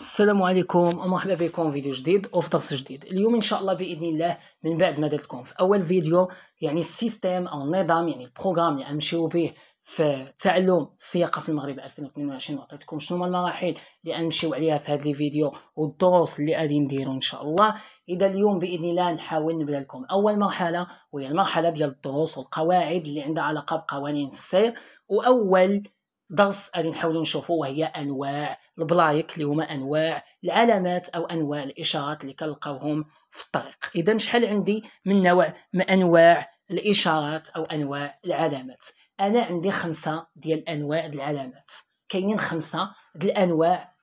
السلام عليكم ومرحبا بكم فيديو جديد وفي درس جديد اليوم ان شاء الله باذن الله من بعد ما درت لكم في اول فيديو يعني السيستم او النظام يعني البروغرام اللي غنمشيو به في تعلم السياقه في المغرب 2022 وعطيتكم شنو هما المراحل اللي غنمشيو عليها في هذا الفيديو والدروس اللي غادي نديرو ان شاء الله اذا اليوم باذن الله نحاول نبدا لكم اول مرحله وهي المرحله ديال الدروس والقواعد اللي عندها علاقه بقوانين السير واول درس غادي نحاولوا نشوفوا وهي انواع البلايك اللي هما انواع العلامات او انواع الاشارات اللي كنلقاوهم في الطريق اذا شحال عندي من نوع من انواع الاشارات او انواع العلامات انا عندي خمسه ديال انواع العلامات كاينين خمسه ديال الانواع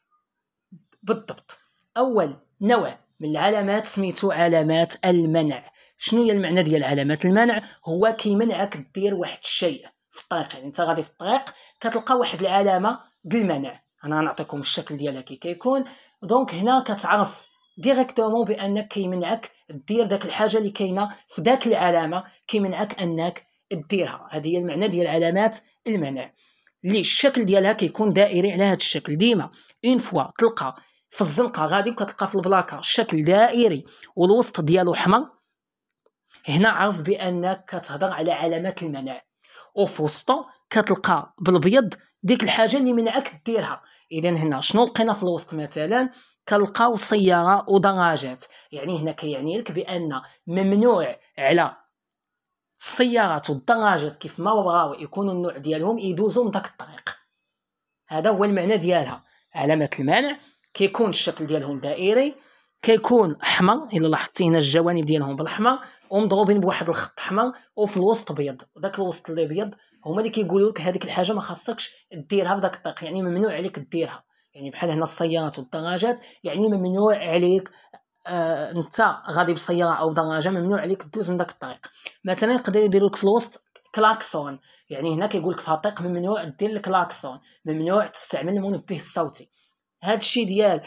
بالضبط اول نوع من العلامات سميتو علامات المنع شنو هي المعنى ديال علامات المنع هو كيمنعك دير واحد الشيء في الطريق يعني انت غادي في الطريق كتلقى واحد العلامه ديال المنع انا غنعطيكم الشكل ديالها كي كيكون دونك هنا كتعرف ديريكتومون بانك كيمنعك دير داك الحاجه اللي كاينه في داك العلامه كيمنعك انك ديرها هذه هي المعنى ديال علامات المنع اللي الشكل ديالها كيكون دائري على هذا الشكل ديما اون فوا تلقى في الزنقه غادي وكتلقى في البلاكه الشكل دائري والوسط ديالو حمر هنا عرف بانك كتهضر على علامات المنع وفي وسطو كتلقى بالابيض ديك الحاجه اللي منعك ديرها اذا هنا شنو لقينا في الوسط مثلا كنلقاو سياره ودراجات يعني هنا كيعني لك بان ممنوع على السيارات والدراجات كيف ما بغاو يكونوا النوع ديالهم يدوزوا من داك الطريق هذا هو المعنى ديالها علامه المانع كيكون الشكل ديالهم دائري كيكون احمر الا لاحظتي هنا الجوانب ديالهم بالاحمر ومضروبين بواحد الخط احمر وفي الوسط بيض ذاك الوسط اللي بيض هما اللي كيقولوا لك هذيك الحاجه ما خاصكش ديرها في ذاك الطريق يعني ممنوع عليك ديرها يعني بحال هنا السيارات والدراجات يعني ممنوع عليك آه انت غادي بسياره او دراجه ممنوع عليك دوز من ذاك الطريق مثلا يقدر يديروا لك في الوسط كلاكسون يعني هنا كيقول لك في الطريق ممنوع دير الكلاكسون ممنوع تستعمل المنبه الصوتي هذا الشيء ديال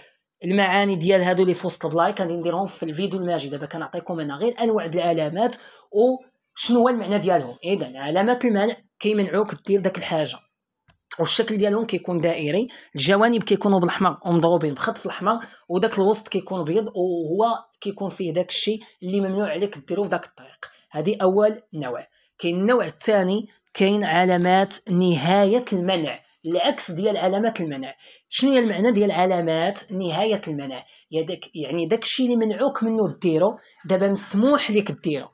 المعاني ديال هادو اللي في وسط البلايك غادي نديرهم في الفيديو الماجي دابا كنعطيكم انا غير انواع العلامات وشنو هو المعنى ديالهم اذا علامات المنع كيمنعوك دير داك الحاجه والشكل ديالهم كيكون دائري الجوانب كيكونوا بالاحمر ومضروبين بخط في الاحمر وداك الوسط كيكون بيض وهو كيكون فيه داك الشيء اللي ممنوع عليك ديرو في داك الطريق هذه اول نوع كاين النوع الثاني كاين علامات نهايه المنع العكس ديال علامات المنع شنو هي المعنى ديال علامات نهايه المنع يدك يعني داك الشيء اللي منعوك منه ديرو دابا مسموح لك ديرو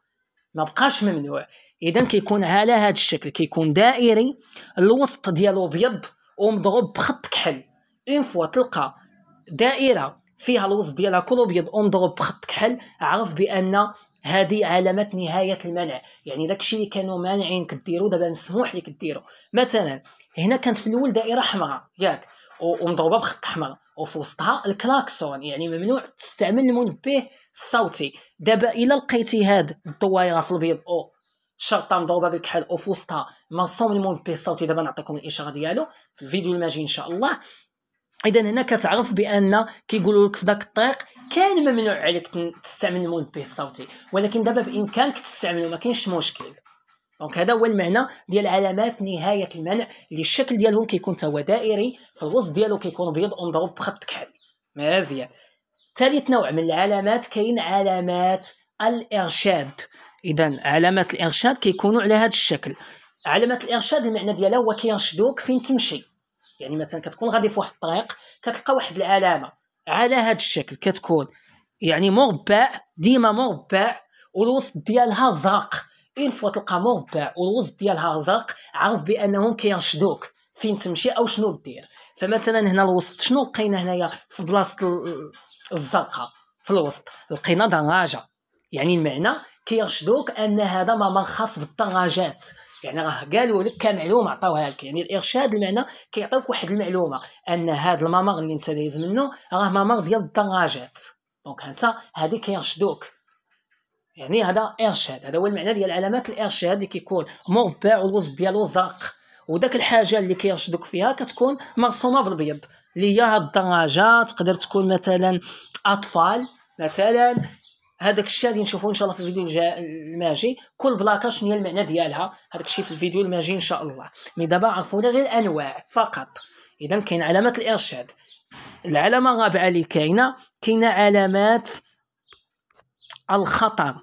ما بقاش ممنوع اذا كيكون على هذا الشكل كيكون دائري الوسط ديالو ابيض ومضروب بخط كحل اون فوا تلقى دائره فيها الوسط ديالها كله ابيض ومضروب بخط كحل عرف بان هذه علامه نهايه المنع يعني داكشي اللي كانوا مانعين كديروا دابا مسموح لك ديروا مثلا هنا كانت في الاول دائره حمراء ياك ومضروبه بخط حمراء وفي وسطها الكلاكسون يعني ممنوع تستعمل المنبه الصوتي دابا الا لقيتي هاد الدوايرة في البيض او شرطه مضروبه بالكحل وفي وسطها مرسوم المنبه الصوتي دابا نعطيكم الاشاره ديالو في الفيديو الماجي ان شاء الله اذا هنا كتعرف بان كيقولوا لك في ذاك الطريق كان ممنوع عليك تستعمل المنبه الصوتي ولكن دابا بامكانك تستعمله ما كاينش مشكل دونك هذا هو المعنى ديال علامات نهايه المنع اللي الشكل ديالهم كيكون توا دائري في الوسط ديالو كيكون ابيض ومضروب بخط كحل مزيان ثالث نوع من العلامات كاين علامات الارشاد اذا علامات الارشاد كيكونوا على هذا الشكل علامات الارشاد المعنى ديالها هو كيرشدوك فين تمشي يعني مثلا كتكون غادي في واحد الطريق كتلقى واحد العلامه على هذا الشكل كتكون يعني مربع ديما مربع والوسط ديالها زرق اين فوا تلقى مربع والوسط ديالها زرق عرف بانهم كيرشدوك فين تمشي او شنو دير فمثلا هنا الوسط شنو لقينا هنايا في بلاصه الزرقاء في الوسط لقينا دراجه يعني المعنى كيرشدوك ان هذا ما منخص بالدرجات يعني راه قالوا لك كمعلومه عطاوها لك يعني الارشاد المعنى كيعطيوك واحد المعلومه ان هذا الممر اللي انت دايز منه راه ممر ديال الدراجات دونك انت هذه كيرشدوك يعني هذا ارشاد هذا هو المعنى ديال علامات الارشاد اللي كيكون مربع والوسط ديالو زرق وداك الحاجه اللي كيرشدوك فيها كتكون مرسومه بالبيض اللي هي هاد الدراجه تقدر تكون مثلا اطفال مثلا هذاك الشيء غادي نشوفوه ان شاء الله في الفيديو الجا... الماجي كل بلاكه شنو هي المعنى ديالها هذاك الشيء في الفيديو الماجي ان شاء الله مي دابا عرفونا غير الانواع فقط اذا كاين علامات الارشاد العلامه الرابعه اللي كاينه كاينه علامات الخطر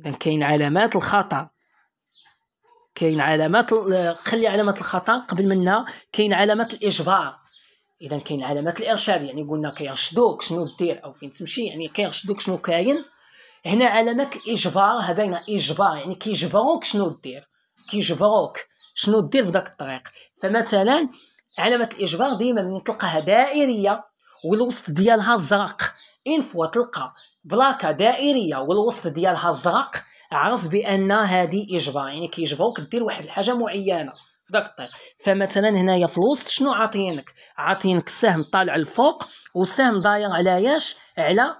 اذا كاين علامات الخطر كاين علامات خلي علامات الخطا قبل منها كاين علامات الاجبار اذا كاين علامات الارشاد يعني قلنا كيرشدوك شنو دير او فين تمشي يعني كيرشدوك شنو كاين هنا علامات الاجبار ها باينه اجبار يعني كيجبروك شنو دير كيجبروك شنو دير في داك الطريق فمثلا علامه الاجبار ديما من تلقاها دائريه والوسط ديالها زرق ان فوا تلقى بلاكه دائريه والوسط ديالها زرق عرف بان هذه اجبار يعني كيجبروك دير واحد الحاجه معينه في الطريق فمثلا هنايا في الوسط شنو عاطينك عاطينك سهم طالع الفوق وسهم داير على ياش على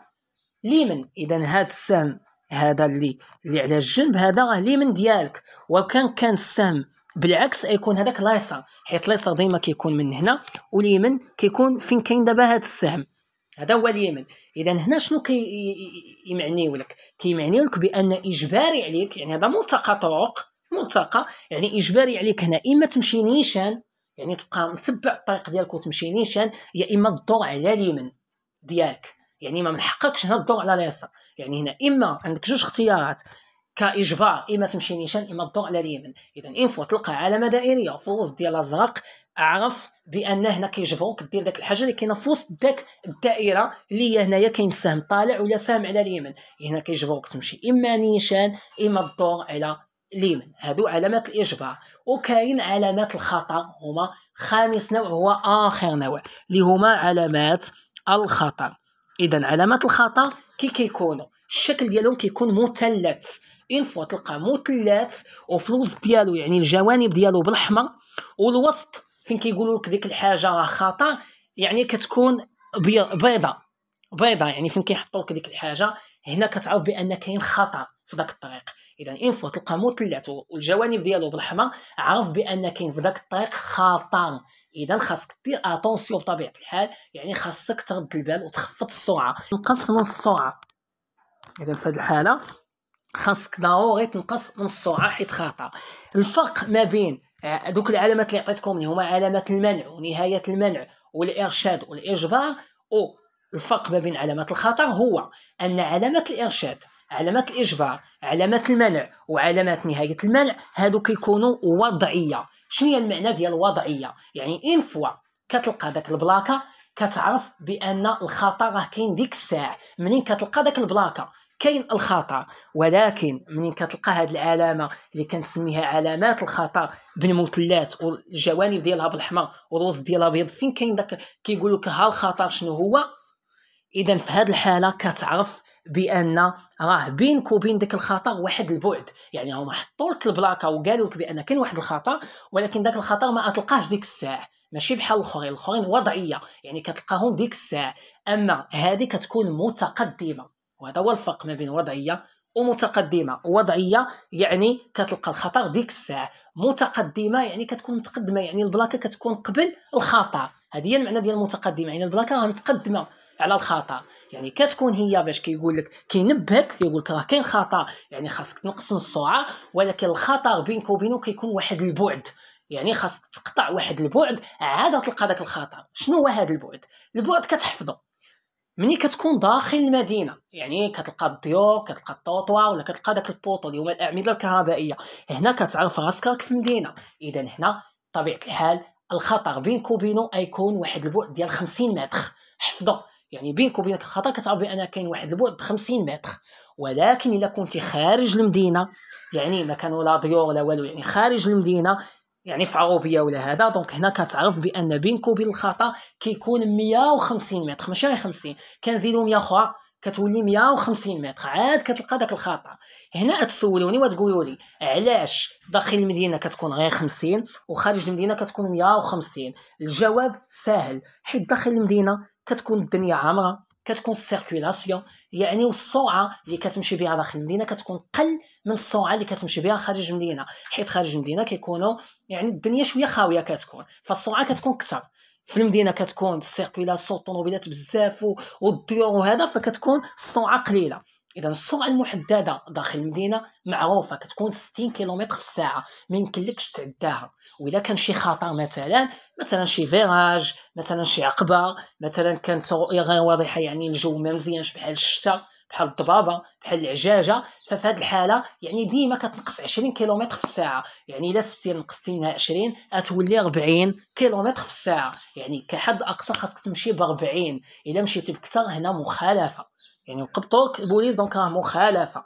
ليمن اذا هذا السهم هذا اللي اللي على الجنب هذا راه ليمن ديالك وكان كان السهم بالعكس يكون هذاك لايسر حيت لايسر ديما كيكون من هنا وليمن كيكون فين كاين دابا هذا السهم هذا هو اليمن اذا هنا شنو كيمعنيو كي لك كيمعنيو لك بان اجباري عليك يعني هذا ملتقى طرق ملتقى يعني اجباري عليك هنا اما تمشي نيشان يعني تبقى متبع الطريق ديالك وتمشي نيشان يا اما تدور على اليمين ديالك يعني ما من حقكش هنا تدور على اليسار يعني هنا اما عندك جوج اختيارات كاجبار اما تمشي نيشان اما تدور على اليمين اذا ان فوا تلقى علامه دائريه في الوسط ديال الازرق اعرف بان هنا كيجبروك دير داك الحاجه اللي كاينه في وسط داك الدائره اللي هي هنايا كاين سهم طالع ولا سهم على اليمين هنا كيجبروك تمشي اما نيشان اما تدور على ليمن هادو علامات الاجبار وكاين علامات الخطا هما خامس نوع هو اخر نوع اللي هما علامات الخطر اذا علامات الخطا كي كيكونوا الشكل ديالهم كيكون مثلث ان فوا تلقى مثلث وفي الوسط ديالو يعني الجوانب ديالو بالاحمر والوسط فين كيقولوا لك ديك الحاجه راه خطا يعني كتكون بيضه بيضه يعني فين كيحطوا لك ديك الحاجه هنا كتعرف بان كاين خطا في ذاك الطريق اذا ان فوا تلقى طلعته والجوانب ديالو بالحمى عرف بان كاين في داك الطريق خطر اذا خاصك دير اتونسيون بطبيعه الحال يعني خاصك ترد البال وتخفض السرعه تنقص من السرعه اذا في هذه الحاله خاصك ضروري تنقص من السرعه حيت خطر الفرق ما بين آه، دوك العلامات اللي عطيتكم اللي هما علامات المنع ونهايه المنع والارشاد والاجبار او الفرق ما بين علامات الخطر هو ان علامه الارشاد علامات الاجبار علامات المنع وعلامات نهايه المنع هادو كيكونوا وضعيه شنو هي المعنى ديال الوضعيه يعني ان فوا كتلقى داك البلاكه كتعرف بان الخطر راه كاين ديك الساعه منين كتلقى داك البلاكه كاين الخطر ولكن منين كتلقى هاد العلامه اللي كنسميها علامات الخطر بالمثلث والجوانب ديالها بالاحمر والوسط ديالها بيض فين كاين داك كيقول لك ها الخطر شنو هو اذا في هذه الحاله كتعرف بان راه بينك وبين داك الخطر واحد البعد يعني هما حطوا لك البلاكه وقالوا لك بان كاين واحد الخطر ولكن داك الخطر ما تلقاش ديك الساعه ماشي بحال الاخرين الاخرين وضعيه يعني كتلقاهم ديك الساعه اما هذه كتكون متقدمه وهذا هو الفرق ما بين وضعيه ومتقدمه وضعيه يعني كتلقى الخطر ديك الساعه متقدمه يعني كتكون متقدمه يعني البلاكه كتكون قبل الخطر هذه هي المعنى ديال المتقدمه يعني البلاكه متقدمه على الخطا يعني كتكون هي باش كيقول لك كينبهك كيقول لك راه كاين خطا يعني خاصك تنقص من السرعه ولكن الخطر بينك وبينه كيكون واحد البعد يعني خاصك تقطع واحد البعد عاد تلقى داك الخطر شنو هو هذا البعد البعد كتحفظه ملي كتكون داخل المدينه يعني كتلقى الضيوف كتلقى الطوطوا ولا كتلقى داك البوطو اللي هما الاعمده الكهربائيه هنا كتعرف راسك راك في المدينه اذا هنا طبيعه الحال الخطر بينك وبينه يكون واحد البعد ديال 50 متر حفظه يعني بينك وبين الخطا كتعرف بان كاين واحد البعد 50 متر ولكن الا كنتي خارج المدينه يعني ما كانوا لا ديور لا والو يعني خارج المدينه يعني في عروبيه ولا هذا دونك هنا كتعرف بان بينك وبين الخطا كيكون 150 متر ماشي غير 50 كنزيدو 100 اخرى كتولي 150 متر عاد كتلقى داك الخطا هنا تسولوني وتقولوا لي علاش داخل المدينه كتكون غير 50 وخارج المدينه كتكون 150 الجواب سهل حيت داخل المدينه كتكون الدنيا عامره كتكون السيركولاسيون يعني والسرعه اللي كتمشي بها داخل المدينه كتكون قل من السرعه اللي كتمشي بها خارج المدينه حيت خارج المدينه كيكونوا يعني الدنيا شويه خاويه كتكون فالسرعه كتكون كثر في المدينه كتكون السيركولاسيون الطوموبيلات بزاف والديور وهذا فكتكون السرعه قليله اذا السرعه المحدده داخل المدينه معروفه كتكون 60 كيلومتر في الساعه ما يمكنلكش تعداها واذا كان شي خطر مثلا مثلا شي فيراج مثلا شي عقبه مثلا كانت رؤيه غير واضحه يعني الجو ما مزيانش بحال الشتاء بحال الضبابه بحال العجاجه ففي هذه الحاله يعني ديما كتنقص 20 كيلومتر في الساعه يعني الا 60 نقصتي منها 20 غتولي 40 كيلومتر في الساعه يعني كحد اقصى خاصك تمشي ب 40 الا مشيتي بكثر هنا مخالفه يعني نقبطوا البوليس دونك راه مخالفه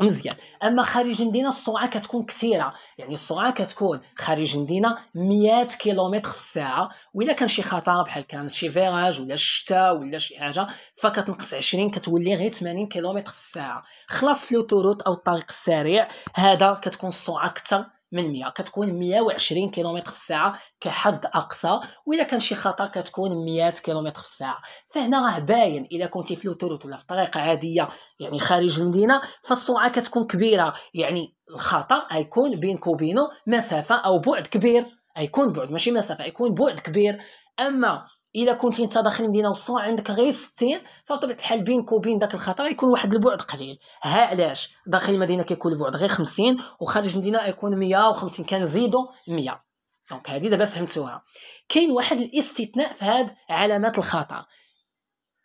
مزيان اما خارج المدينه السرعه كتكون كثيره يعني السرعه كتكون خارج المدينه 100 كيلومتر في الساعه والا كان شي خطر بحال كان شي فيراج ولا الشتاء ولا شي حاجه فكتنقص 20 كتولي غير 80 كيلومتر في الساعه خلاص في لوتوروت او الطريق السريع هذا كتكون السرعه اكثر من 100 كتكون 120 كيلومتر في الساعه كحد اقصى واذا كان شي خطر كتكون 100 كيلومتر في الساعه فهنا راه باين الا كنتي في لوتوروت ولا في طريقه عاديه يعني خارج المدينه فالسرعه كتكون كبيره يعني الخطر غيكون بينك وبينه مسافه او بعد كبير غيكون بعد ماشي مسافه غيكون بعد كبير اما الا كنتي انت داخل المدينه والسرعه عندك غير 60 فبطبيعه الحال بينك وبين داك الخطر يكون واحد البعد قليل ها علاش داخل المدينه كيكون البعد غير 50 وخارج المدينه يكون 150 كان زيدو 100 دونك هذه دابا فهمتوها كاين واحد الاستثناء في هاد علامات الخطا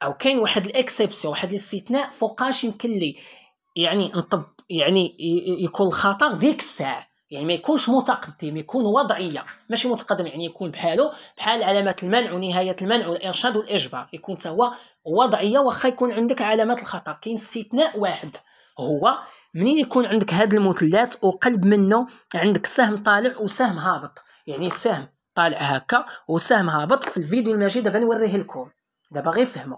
او كاين واحد الاكسبسيون واحد الاستثناء فوقاش يمكن لي يعني نطب يعني يكون الخطر ديك الساعه يعني ما يكونش متقدم يكون وضعيه ماشي متقدم يعني يكون بحاله بحال علامات المنع ونهايه المنع والارشاد والاجبار يكون هو وضعيه واخا يكون عندك علامات الخطر كاين استثناء واحد هو منين يكون عندك هاد المثلث وقلب منه عندك سهم طالع وسهم هابط يعني السهم طالع هكا وسهم هابط في الفيديو الماجي دابا نوريه لكم دابا غير فهموا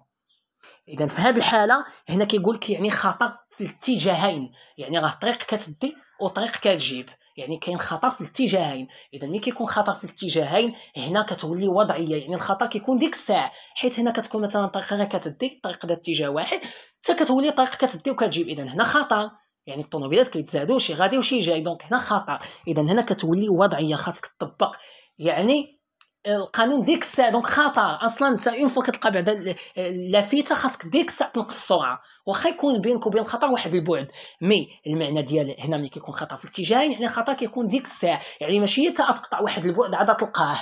اذا في هذه الحاله هنا كيقول لك يعني خطر في الاتجاهين يعني راه طريق كتدي وطريق كتجيب يعني كاين خطا في الاتجاهين اذا ملي كيكون خطا في الاتجاهين هنا كتولي وضعيه يعني الخطا كيكون ديك الساعه حيت هنا كتكون مثلا طريقه غير كتدي الطريق ديال اتجاه واحد حتى كتولي طريق كتدي وكتجيب اذا هنا خطا يعني الطوموبيلات كيتزادوا شي غادي وشي جاي دونك هنا خطا اذا هنا كتولي وضعيه خاصك تطبق يعني القانون ديك الساعه دونك خطر اصلا انت اون فوا كتلقى بعدا اللافته خاصك ديك الساعه تنقص السرعه واخا يكون بينك وبين الخطر واحد البعد مي المعنى ديال هنا ملي كيكون خطر في الاتجاه يعني خطر كيكون ديك الساعه يعني ماشي انت تقطع واحد البعد عاد تلقاه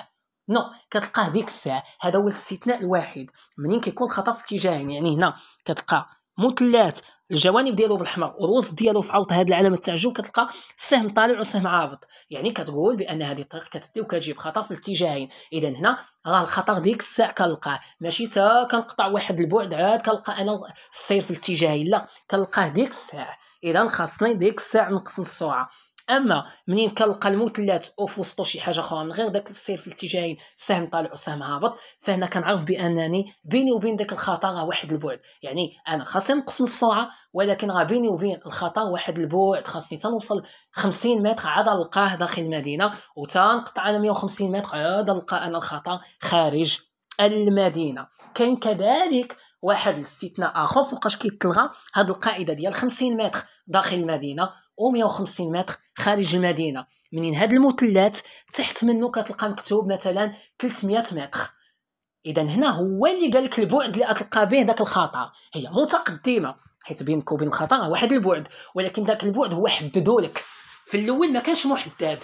نو كتلقاه ديك الساعه هذا هو الاستثناء الواحد منين كيكون خطر في الاتجاهين يعني هنا كتلقى مثلث الجوانب ديالو بالحمر والوسط ديالو في عوض هذه العلامه التعجب كتلقى سهم طالع وسهم عابط يعني كتقول بان هذه الطريق كتدي وكتجيب خطر في الاتجاهين اذا هنا راه الخطر ديك الساعه كنلقاه ماشي تا كنقطع واحد البعد عاد كنلقى انا السير في الاتجاهين لا كنلقاه ديك الساعه اذا خاصني ديك الساعه نقسم السرعه اما منين كنلقى المثلث او في وسطو شي حاجه اخرى من غير داك السير في الاتجاهين سهم طالع وسهم هابط فهنا كنعرف بانني بيني وبين داك الخطر راه واحد البعد يعني انا خاصني نقص من السرعه ولكن راه بيني وبين الخطر واحد البعد خاصني تنوصل 50 متر عاد نلقاه داخل المدينه وتنقطع انا 150 متر عاد نلقى انا الخطر خارج المدينه كاين كذلك واحد الاستثناء اخر فوقاش كيتلغى هاد القاعده ديال 50 متر داخل المدينه او 150 متر خارج المدينه منين هاد المثلث تحت منه كتلقى مكتوب مثلا 300 متر اذا هنا هو اللي قال لك البعد اللي غتلقى به داك الخطا هي متقدمه حيت بينك وبين الخطا واحد البعد ولكن داك البعد هو حددولك في الاول ما كانش محدد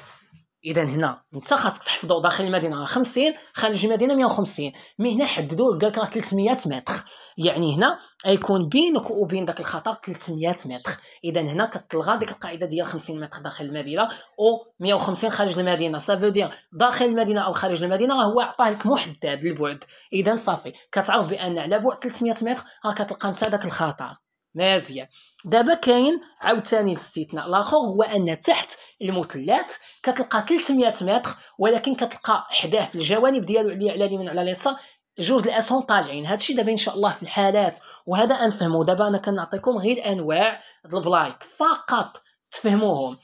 اذا هنا انت خاصك تحفظوا داخل المدينه 50 خارج المدينه 150 مي هنا حددوا قال لك راه 300 متر يعني هنا غيكون بينك وبين داك الخطر 300 متر اذا هنا كتلغى ديك القاعده ديال 50 متر داخل المدينه و 150 خارج المدينه سافو دير داخل المدينه او خارج المدينه راه هو عطاه لك محدد البعد اذا صافي كتعرف بان على بعد 300 متر راه كتلقى انت داك الخطر مزيان دابا كاين عاوتاني الاستثناء الاخر هو ان تحت المثلث كتلقى 300 متر ولكن كتلقى حداه في الجوانب ديالو على اليمين وعلى اليسار جوج الاسهم طالعين هادشي دابا ان شاء الله في الحالات وهذا انفهمو دابا انا كنعطيكم غير انواع البلايك فقط تفهموهم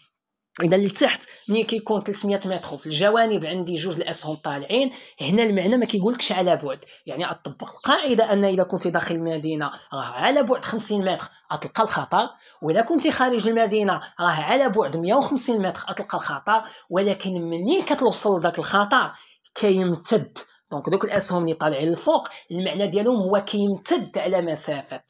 اذا لتحت ملي كيكون 300 متر في الجوانب عندي جوج الاسهم طالعين هنا المعنى ما كيقولكش على بعد يعني اطبق القاعده ان اذا كنت داخل المدينه راه على بعد 50 متر غتلقى الخطر واذا كنت خارج المدينه راه على بعد 150 متر غتلقى الخطر ولكن منين كتوصل لذاك الخطر كيمتد دونك دوك الاسهم اللي طالعين للفوق المعنى ديالهم هو كيمتد على مسافه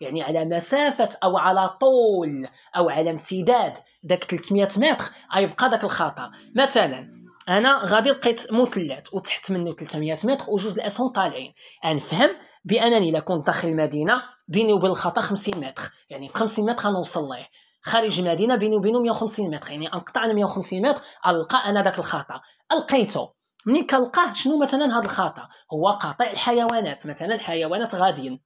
يعني على مسافه او على طول او على امتداد داك 300 متر غيبقى داك الخطا مثلا انا غادي لقيت مثلث وتحت منه 300 متر وجوج الاسهم طالعين نفهم بانني الا كنت داخل المدينه بيني وبين الخطا 50 متر يعني في 50 متر غنوصل ليه خارج المدينه بيني وبينه 150 متر يعني انقطع على 150 متر القى انا داك الخطا لقيته ملي كنلقاه شنو مثلا هذا الخطا هو قاطع الحيوانات مثلا الحيوانات غاديين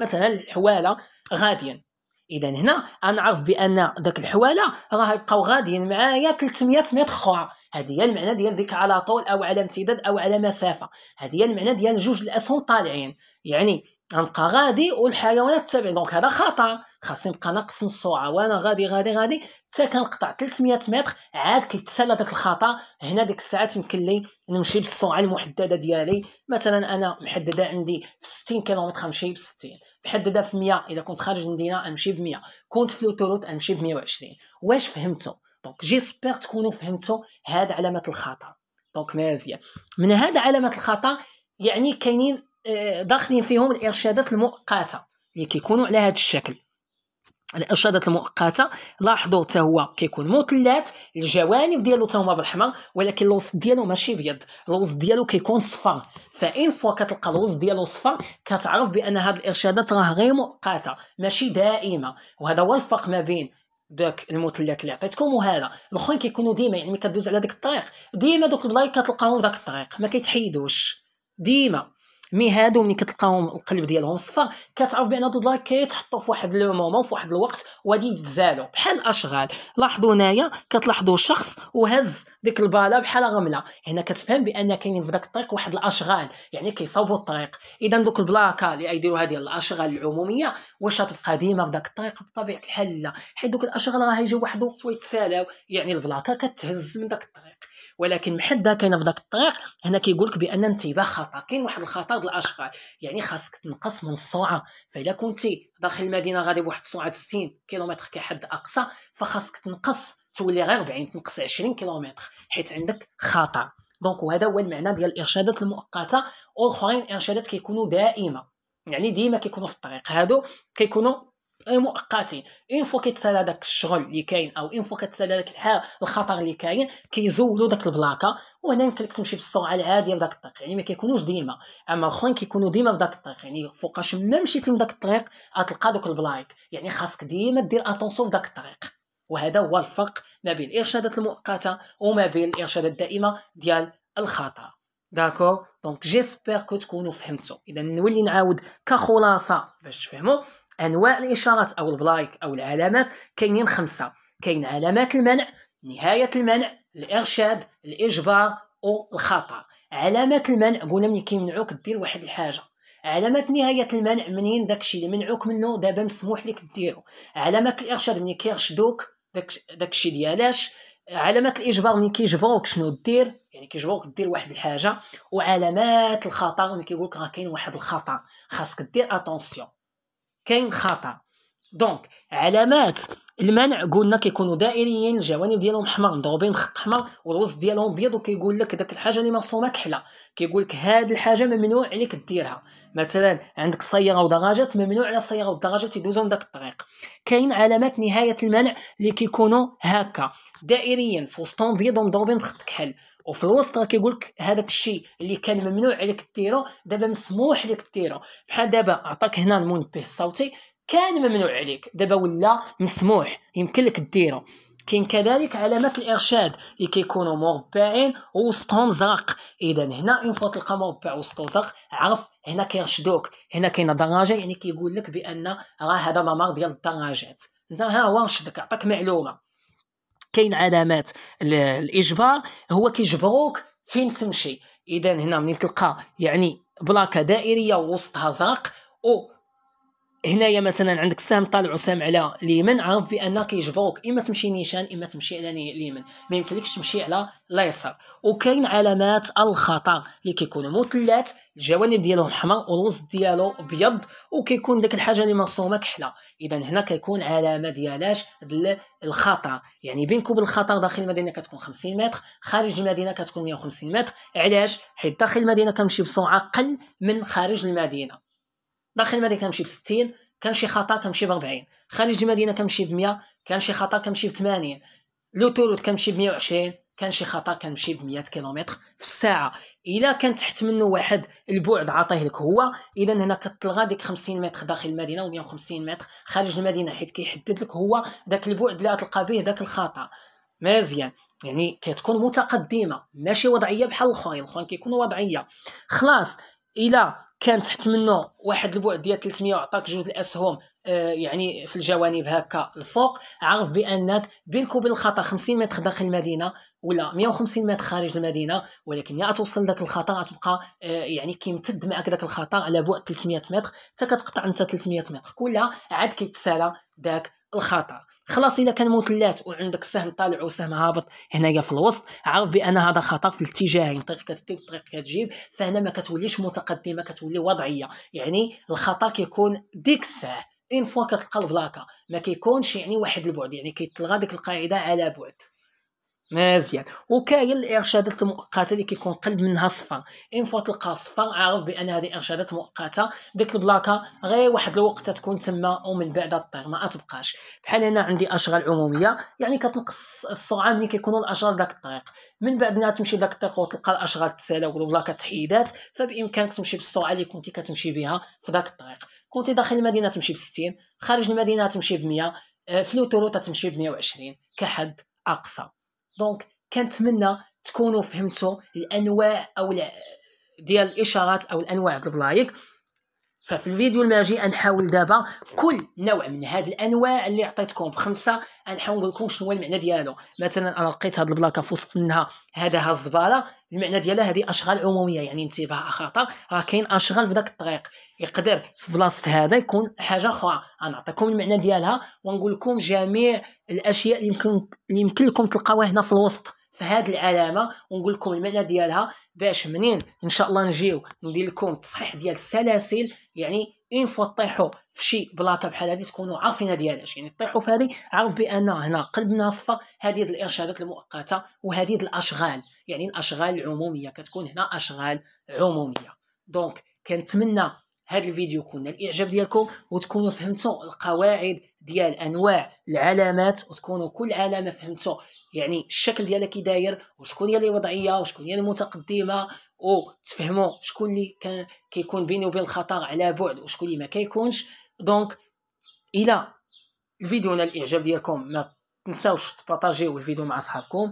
مثلا الحواله غاديين اذا هنا غنعرف بان داك الحواله راه يبقاو غاديين معايا 300 متر خرى هذه هي المعنى ديال ديك على طول او على امتداد او على مسافه هذه هي المعنى ديال جوج الاسهم طالعين يعني غنبقى غادي والحيوانات تتبعني دونك هذا خطا خاصني نبقى نقسم السرعه وانا غادي غادي غادي حتى كنقطع 300 متر عاد كيتسلى داك الخطا هنا ديك الساعه تيمكن لي نمشي بالسرعه المحدده ديالي مثلا انا محدده عندي في 60 كيلومتر نمشي ب 60 محدده في 100 اذا كنت خارج المدينه نمشي ب 100 كنت في لوتوروت نمشي ب 120 واش فهمتوا دونك جيسبيغ تكونوا فهمتوا هاد علامات الخطا دونك مزيان من هاد علامات الخطا يعني كاينين آه، داخلين فيهم الارشادات المؤقته اللي كيكونوا على هذا الشكل الارشادات المؤقته لاحظوا حتى هو كيكون مثلث الجوانب ديالو حتى هما بالحمر ولكن الوسط ديالو ماشي بيض الوسط ديالو كيكون صفر فان فوا كتلقى الوسط ديالو صفر كتعرف بان هاد الارشادات راه غير مؤقته ماشي دائمه وهذا هو الفرق ما بين داك المثلث اللي عطيتكم وهذا الاخرين كيكونوا ديما يعني ملي كدوز على ديك الطريق ديما دوك البلايص كتلقاهم في داك الطريق ما كيتحيدوش ديما مي هادو ملي كتلقاهم القلب ديالهم صفا كتعرف بان هادو الدولار كيتحطوا في واحد لو مومون في واحد الوقت وغادي يتزالوا بحال الاشغال لاحظوا هنايا كتلاحظوا شخص وهز ديك البالا بحال غمله هنا كتفهم بان كاينين في داك الطريق واحد الاشغال يعني كيصاوبوا الطريق اذا دوك البلاكا اللي يديروها ديال الاشغال العموميه واش غتبقى ديما في داك الطريق بطبيعه الحال لا حيت دوك الاشغال راه يجي واحد الوقت ويتسالاو يعني البلاكا كتهز من داك الطريق ولكن محدا كاينه في ذاك الطريق هنا كيقول لك بان انتباه خطا كاين واحد الخطا ديال الاشغال يعني خاصك تنقص من السرعه فاذا كنتي داخل المدينه غادي بواحد السرعه 60 كيلومتر كحد اقصى فخاصك تنقص تولي غير 40 تنقص 20 كيلومتر حيت عندك خطا دونك وهذا هو المعنى ديال الارشادات المؤقته والاخرين ارشادات كيكونوا دائمه يعني ديما كيكونوا في الطريق هادو كيكونوا مؤقتي ان فوا كيتسالى داك الشغل اللي كاين او ان فوا كتسالى داك الحال الخطر اللي كاين كيزولوا داك البلاكه وهنا يمكن لك تمشي بالسرعه العاديه بداك الطريق يعني ما كيكونوش ديما اما الاخرين كيكونوا ديما بداك الطريق يعني فوقاش ما مشيتي من داك الطريق غتلقى دوك البلايك يعني خاصك ديما دير اتونسيون في داك الطريق وهذا هو الفرق ما بين الارشادات المؤقته وما بين الارشادات الدائمه ديال الخطر داكور دونك جيسبر كو تكونوا فهمتوا اذا نولي نعاود كخلاصه باش تفهموا انواع الاشارات او البلايك او العلامات كاينين خمسه كاين علامات المنع نهايه المنع الارشاد الاجبار والخطا علامات المنع قلنا ملي كيمنعوك دير واحد الحاجه علامات نهاية المنع منين داكشي اللي منعوك منه دابا مسموح لك ديرو علامات الإرشاد منين كيرشدوك داكشي ديالاش علامات الإجبار منين كيجبروك شنو دير يعني كيجبروك دير واحد الحاجة وعلامات الخطأ ملي كيقولك راه كاين واحد الخطأ خاصك دير أتونسيون كاين خطا دونك علامات المنع قلنا كيكونوا دائريين الجوانب ديالهم حمر مضروبين بخط حمر والوسط ديالهم ابيض وكيقول لك داك الحاجه اللي مرسومه كحله كيقول لك هاد الحاجه ممنوع عليك ديرها مثلا عندك سياره ودراجات ممنوع على السياره والدراجات يدوزوا من داك الطريق كاين علامات نهايه المنع اللي كيكونوا هكا دائريين في وسطهم بيض ومضروبين بخط كحل وفي الوسط راه كيقول لك هذاك الشيء اللي كان ممنوع عليك ديرو دابا مسموح لك ديرو بحال دابا عطاك هنا المنبه الصوتي كان ممنوع عليك دابا ولا مسموح يمكن لك ديره كاين كذلك علامات الارشاد اللي كيكونوا مربعين ووسطهم زرق اذا هنا ان فوا تلقى مربع وسطو زرق عرف هنا كيرشدوك هنا كاينه دراجه يعني كيقول لك بان راه هذا ممر ديال الدراجات ها هو رشدك عطاك معلومه كاين علامات الاجبار هو كيجبروك فين تمشي اذا هنا ملي تلقى يعني بلاكه دائريه وسطها زرق او هنايا مثلا عندك سهم طالع وسام على اليمين عارف بان كيجبروك اما تمشي نيشان اما تمشي على اليمين ما يمكنلكش تمشي على اليسار وكاين علامات الخطر اللي كيكونوا مثلات الجوانب ديالهم حمر والوسط ديالو ابيض وكيكون داك الحاجه اللي مرسومه كحله اذا هنا كيكون علامه ديالاش الخطر يعني بينك وبين الخطر داخل المدينه كتكون 50 متر خارج المدينه كتكون 150 متر علاش حيت داخل المدينه كنمشي بسرعه اقل من خارج المدينه داخل المدينه كنمشي ب 60 كان شي خطر كنمشي ب 40 خارج المدينه كنمشي ب 100 كان شي خطر كنمشي ب 80 لوتوروت كنمشي ب 120 كان شي خطر كنمشي ب 100 كيلومتر في الساعه الا كان تحت منه واحد البعد عطيه لك هو اذا هنا كتلغى ديك 50 متر داخل المدينه و 150 متر خارج المدينه حيت كيحدد لك هو ذاك البعد اللي غتلقى به ذاك الخطر مزيان يعني كتكون متقدمه ماشي وضعيه بحال الخوين الخوين كيكونوا وضعيه خلاص الا كان تحت منه واحد البعد ديال 300 وعطاك جوج الاسهم آه، يعني في الجوانب هكا الفوق عرف بانك بينك وبين الخطر 50 متر داخل المدينه ولا 150 متر خارج المدينه ولكن يا توصل داك الخطر غتبقى آه، يعني كيمتد معك داك الخطر على بعد 300 متر حتى كتقطع انت 300 متر كلها عاد كيتسالى داك الخطا خلاص الا كان مثلث وعندك سهم طالع وسهم هابط هنايا في الوسط عرف بان هذا خطا في الاتجاهين طريق كتدير طريق كتجيب فهنا ما كتوليش متقدمه كتولي وضعيه يعني الخطا كيكون ديك الساعه اين فوا كتلقى البلاكه ما كيكونش يعني واحد البعد يعني كيتلغى ديك القاعده على بعد مزيان وكاين الارشادات المؤقته اللي كيكون قلب منها صفر ان فوا تلقى صفر عارف بان هذه ارشادات مؤقته ديك البلاكه غير واحد الوقت تكون تما ومن بعد طير ما تبقاش بحال هنا عندي اشغال عموميه يعني كتنقص السرعه ملي كيكونوا الاشغال داك الطريق من بعد ما تمشي داك الطريق وتلقى الاشغال تسالاو والبلاكه تحيدات فبامكانك تمشي بالسرعه اللي كنتي كتمشي بها في داك الطريق كنتي داخل المدينه تمشي ب 60 خارج المدينه تمشي ب 100 آه، في لوتورو تمشي ب 120 كحد اقصى دونك كنتمنى تكونوا فهمتوا الانواع او ديال الاشارات او الانواع ديال البلايك ففي الفيديو الماجي غنحاول دابا كل نوع من هاد الانواع اللي عطيتكم بخمسه غنحاول نقول لكم شنو هو المعنى ديالو مثلا انا لقيت هاد البلاكه في وسط منها هذا الزباله المعنى ديالها هذه اشغال عموميه يعني انتباه خطر راه كاين اشغال في داك الطريق يقدر في بلاصه هذا يكون حاجه اخرى غنعطيكم المعنى ديالها ونقول لكم جميع الاشياء اللي يمكن اللي يمكن لكم تلقاوها هنا في الوسط في هذه العلامه ونقول لكم المعنى ديالها باش منين ان شاء الله نجيو ندير لكم التصحيح ديال السلاسل يعني اون فوا طيحوا في شي بلاطه بحال هذه تكونوا عارفين ديالاش يعني طيحوا في هذه عرف بان هنا قلبنا ناصفه هذه الارشادات المؤقته وهذه الاشغال يعني الاشغال العموميه كتكون هنا اشغال عموميه دونك كنتمنى هذا الفيديو يكون الاعجاب ديالكم وتكونوا فهمتوا القواعد ديال انواع العلامات وتكونوا كل علامه فهمتوا يعني الشكل ديالها كي داير وشكون هي الوضعيه وشكون هي المتقدمه وتفهموا شكون اللي كان كيكون بيني وبين الخطر على بعد وشكون اللي ما كيكونش دونك الى الفيديو نال الاعجاب ديالكم ما تنساوش تبارطاجيو الفيديو مع اصحابكم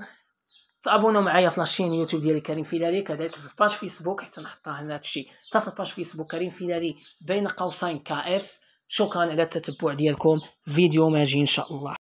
تابونوا معايا في لاشين يوتيوب ديالي كريم فيلالي كذلك في الباج فيسبوك حتى نحطها هنا هادشي حتى في الباج فيسبوك كريم فيلالي بين قوسين كاف شكرا على التتبع ديالكم فيديو ماجي ان شاء الله